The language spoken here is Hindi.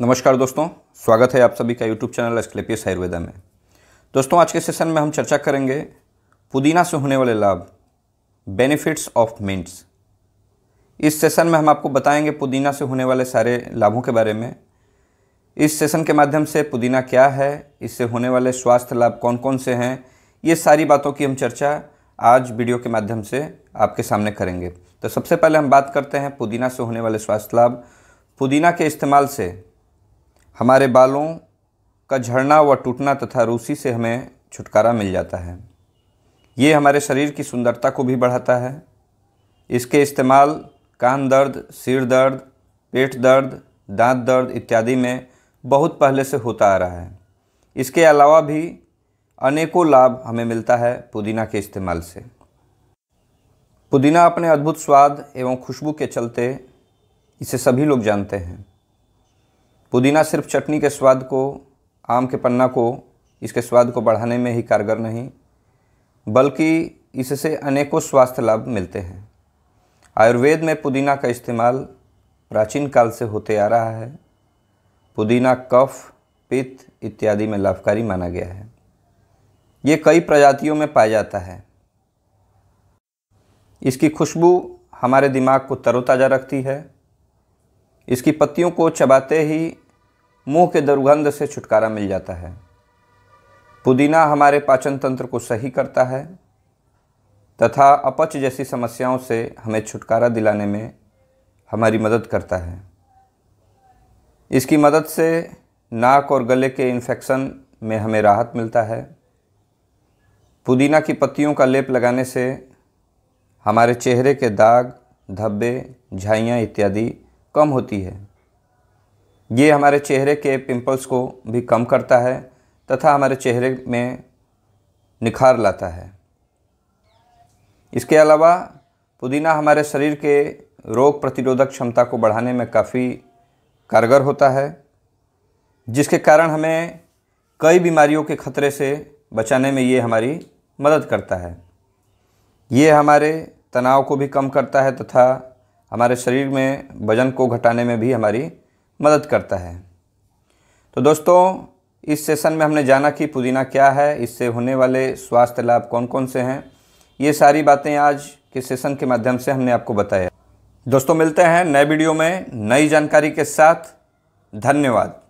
नमस्कार दोस्तों स्वागत है आप सभी का यूट्यूब चैनल एस्क्लेपियस आयुर्वेदा में दोस्तों आज के सेशन में हम चर्चा करेंगे पुदीना से होने वाले लाभ बेनिफिट्स ऑफ मिंट्स इस सेशन में हम आपको बताएंगे पुदीना से होने वाले सारे लाभों के बारे में इस सेशन के माध्यम से पुदीना क्या है इससे होने वाले स्वास्थ्य लाभ कौन कौन से हैं ये सारी बातों की हम चर्चा आज वीडियो के माध्यम से आपके सामने करेंगे तो सबसे पहले हम बात करते हैं पुदीना से होने वाले स्वास्थ्य लाभ पुदीना के इस्तेमाल से हमारे बालों का झड़ना व टूटना तथा रूसी से हमें छुटकारा मिल जाता है ये हमारे शरीर की सुंदरता को भी बढ़ाता है इसके इस्तेमाल कान दर्द सिर दर्द पेट दर्द दांत दर्द इत्यादि में बहुत पहले से होता आ रहा है इसके अलावा भी अनेकों लाभ हमें मिलता है पुदीना के इस्तेमाल से पुदीना अपने अद्भुत स्वाद एवं खुशबू के चलते इसे सभी लोग जानते हैं पुदीना सिर्फ चटनी के स्वाद को आम के पन्ना को इसके स्वाद को बढ़ाने में ही कारगर नहीं बल्कि इससे अनेकों स्वास्थ्य लाभ मिलते हैं आयुर्वेद में पुदीना का इस्तेमाल प्राचीन काल से होते आ रहा है पुदीना कफ पित्त इत्यादि में लाभकारी माना गया है ये कई प्रजातियों में पाया जाता है इसकी खुशबू हमारे दिमाग को तरोताज़ा रखती है इसकी पत्तियों को चबाते ही मुंह के दुर्गंध से छुटकारा मिल जाता है पुदीना हमारे पाचन तंत्र को सही करता है तथा अपच जैसी समस्याओं से हमें छुटकारा दिलाने में हमारी मदद करता है इसकी मदद से नाक और गले के इन्फेक्शन में हमें राहत मिलता है पुदीना की पत्तियों का लेप लगाने से हमारे चेहरे के दाग धब्बे झाइयाँ इत्यादि कम होती है ये हमारे चेहरे के पिंपल्स को भी कम करता है तथा हमारे चेहरे में निखार लाता है इसके अलावा पुदीना हमारे शरीर के रोग प्रतिरोधक क्षमता को बढ़ाने में काफ़ी कारगर होता है जिसके कारण हमें कई बीमारियों के खतरे से बचाने में ये हमारी मदद करता है ये हमारे तनाव को भी कम करता है तथा हमारे शरीर में वजन को घटाने में भी हमारी मदद करता है तो दोस्तों इस सेशन में हमने जाना कि पुदीना क्या है इससे होने वाले स्वास्थ्य लाभ कौन कौन से हैं ये सारी बातें आज के सेशन के माध्यम से हमने आपको बताया दोस्तों मिलते हैं नए वीडियो में नई जानकारी के साथ धन्यवाद